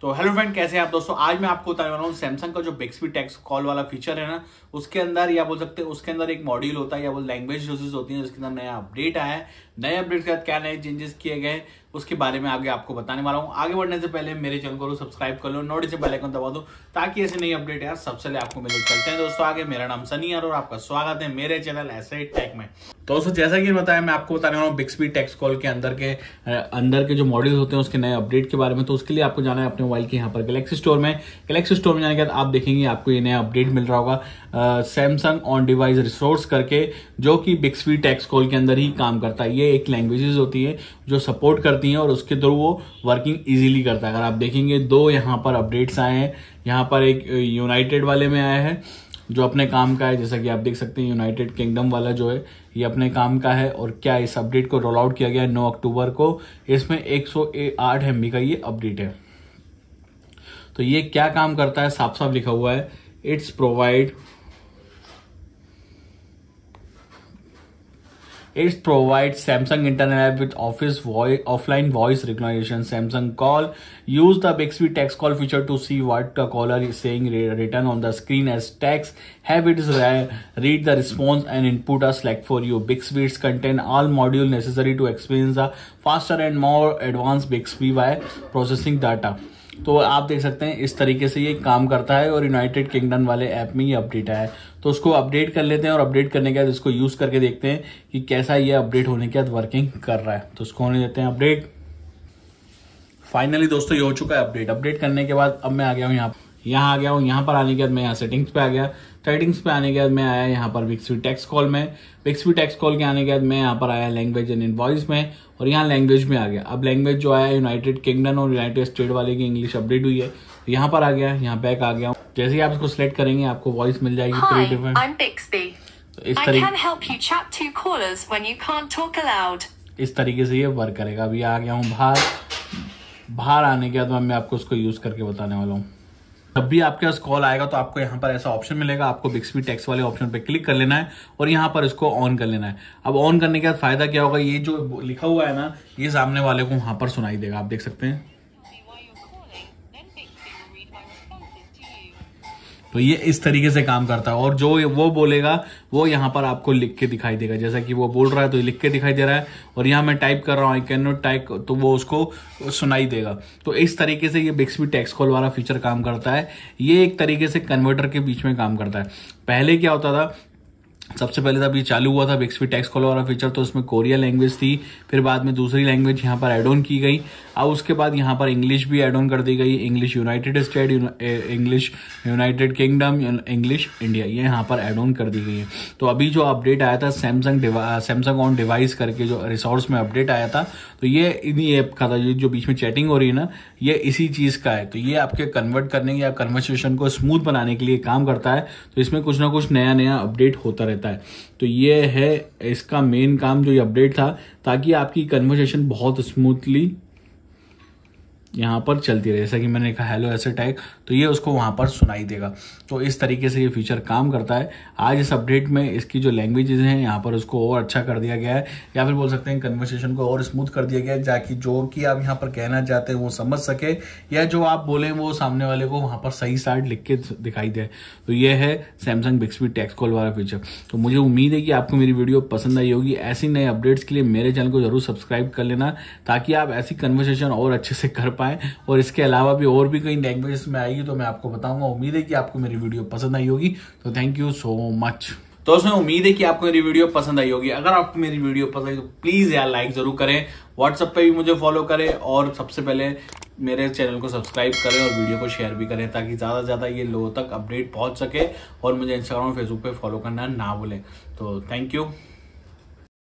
तो hello friend कैसे हैं आप दोस्तों आज मैं आपको बताने वाला हूँ सैमसंग का जो बेक्सपी टैक्स कॉल वाला फीचर है ना उसके अंदर या बोल सकते हैं उसके अंदर एक मॉड्यूल होता है या वो लैंग्वेज यूजेज होती है जिसके अंदर नया अपडेट आया है नए अपडेट के साथ क्या नए चेंजेस किए गए उसके बारे में आगे आपको बताने वाला हूँ आगे बढ़ने से पहले मेरे चैनल को सब्सक्राइब कर लो नोटिस से बेलाइकन दबा दो ताकि ऐसे नई अपडेट यार सबसे पहले आपको मिले चलते हैं दोस्तों आगे मेरा नाम सनी यार और आपका स्वागत है मेरे चैनल ऐसे टेक में दोस्तों जैसा कि बताया मैं आपको बताने वाला हूँ बिक्सपी टेक्स कॉल के अंदर के अंदर के जो मॉडल होते हैं उसके नए अपडेट के बारे में तो उसके लिए आपको जाना है अपने मोबाइल के यहाँ पर गलेक्सी स्टोर में गलेक्सी स्टोर में जाने के बाद आप देखेंगे आपको ये नया अपडेट मिल रहा होगा सैमसंग ऑन डिवाइस रिसोर्स करके जो कि बिक्सपी टेक्स कॉल के अंदर ही काम करता है ये एक लैंग्वेजेस होती है जो सपोर्ट करती हैं और उसके थ्रू वो वर्किंग इजीली करता है अगर आप देखेंगे दो यहाँ पर अपडेट्स आए हैं यहाँ पर एक यूनाइटेड वाले में आया है जो अपने काम का है जैसा कि आप देख सकते हैं यूनाइटेड किंगडम वाला जो है ये अपने काम का है और क्या इस अपडेट को रोल आउट किया गया है नौ अक्टूबर को इसमें एक सौ का ये अपडेट है तो ये क्या काम करता है साफ साफ लिखा हुआ है it's provide It provides Samsung Internet app with office voice, offline voice recognition. Samsung call use the Bixby text call feature to see what the caller is saying written on the screen as text. Have it read the response and input a select for you. Bixby's contain all module necessary to experience the faster and more advanced Bixby by processing data. तो आप देख सकते हैं इस तरीके से ये काम करता है और यूनाइटेड किंगडम वाले ऐप में ये अपडेट आया है तो उसको अपडेट कर लेते हैं और अपडेट करने के बाद इसको यूज़ करके देखते हैं कि कैसा ये अपडेट होने के बाद वर्किंग कर रहा है तो उसको होने देते हैं अपडेट फाइनली दोस्तों ये हो चुका है अपडेट अपडेट करने के बाद अब मैं आ गया हूँ यहाँ यहाँ आ गया हूँ यहाँ पर आने के बाद मैं यहाँ सेटिंग्स पे आ गया सेटिंग्स पे आने के बाद मैं आया यहाँ पर विक्सवी टेक्स कॉल में विक्सवी टेक्स कॉल के आने के बाद मैं यहाँ पर आया लैंग्वेज एंड वॉइस में और यहाँ लैंग्वेज में आ गया अब लैंग्वेज जो आया यूनाइटेड किंगडम और यूनाइटेड स्टेट वाले की इंग्लिश अपडेट हुई है यहाँ पर आ गया यहाँ बैक आ गया जैसे ही आप इसको सिलेक्ट करेंगे आपको वॉइस मिल जाएगी थ्री डिफरेंट तो इस तरीके इस तरीके से ये वर्क करेगा अभी आ गया हूँ बाहर बाहर आने के बाद मैं आपको उसको यूज़ करके बताने वाला हूँ जब भी आपके पास कॉल आएगा तो आपको यहाँ पर ऐसा ऑप्शन मिलेगा आपको बिक्सपी टैक्स वाले ऑप्शन पे क्लिक कर लेना है और यहाँ पर इसको ऑन कर लेना है अब ऑन करने के बाद फायदा क्या होगा ये जो लिखा हुआ है ना ये सामने वाले को वहां पर सुनाई देगा आप देख सकते हैं तो ये इस तरीके से काम करता है और जो वो बोलेगा वो यहाँ पर आपको लिख के दिखाई देगा जैसा कि वो बोल रहा है तो लिख के दिखाई दे रहा है और यहाँ मैं टाइप कर रहा हूँ आई कैन नॉट टाइप तो वो उसको सुनाई देगा तो इस तरीके से ये बिक्सवी टेक्स कॉल वाला फीचर काम करता है ये एक तरीके से कन्वर्टर के बीच में काम करता है पहले क्या होता था सबसे पहले तब तो ये चालू हुआ था बिक्सपी टेक्स कॉलर वाला फीचर तो उसमें कोरिया लैंग्वेज थी फिर बाद में दूसरी लैंग्वेज यहाँ पर एड ऑन की गई अब उसके बाद यहाँ पर इंग्लिश भी एड ऑन कर दी गई English United State English United Kingdom English India ये यहाँ पर एड ऑन कर दी गई है तो अभी जो अपडेट आया था सैमसंग सैमसंग ऑन डिवाइस करके जो रिसोर्स में अपडेट आया था तो ये इन्हीं ऐप का था जो बीच में चैटिंग हो रही है ना ये इसी चीज़ का है तो ये आपके कन्वर्ट करने या कन्वर्सेशन को स्मूथ बनाने के लिए काम करता है तो इसमें कुछ ना कुछ नया नया अपडेट होता रहता है रहता है तो ये है इसका मेन काम जो ये अपडेट था ताकि आपकी कन्वर्सेशन बहुत स्मूथली यहाँ पर चलती रहे जैसा कि मैंने कहा हेलो ऐसे टैग तो ये उसको वहाँ पर सुनाई देगा तो इस तरीके से ये फीचर काम करता है आज इस अपडेट में इसकी जो लैंग्वेजेज हैं यहाँ पर उसको और अच्छा कर दिया गया है या फिर बोल सकते हैं कन्वर्सेशन को और स्मूथ कर दिया गया है ताकि जो कि आप यहाँ पर कहना चाहते हैं वो समझ सके या जो आप बोलें वो सामने वाले को वहाँ पर सही साइड लिख के दिखाई दे तो ये है सैमसंग बिक्सपी टैक्स कॉल वाला फीचर तो मुझे उम्मीद है कि आपको मेरी वीडियो पसंद आई होगी ऐसी नए अपडेट्स के लिए मेरे चैनल को जरूर सब्सक्राइब कर लेना ताकि आप ऐसी कन्वर्सेशन और अच्छे से कर पाए और इसके अलावा भी और भी कई लैंग्वेज में आएगी तो मैं आपको बताऊंगा उम्मीद है कि आपको मेरी वीडियो पसंद आई होगी तो थैंक यू सो मच तो उसमें उम्मीद है कि आपको मेरी वीडियो पसंद आई होगी अगर आपको मेरी वीडियो पसंद आई तो प्लीज़ यार लाइक ज़रूर करें व्हाट्सअप पे भी मुझे फॉलो करें और सबसे पहले मेरे चैनल को सब्सक्राइब करें और वीडियो को शेयर भी करें ताकि ज़्यादा से ज़्यादा ये लोगों तक अपडेट पहुंच सके और मुझे इंस्टाग्राम फेसबुक पे फॉलो करना ना भूलें तो थैंक यू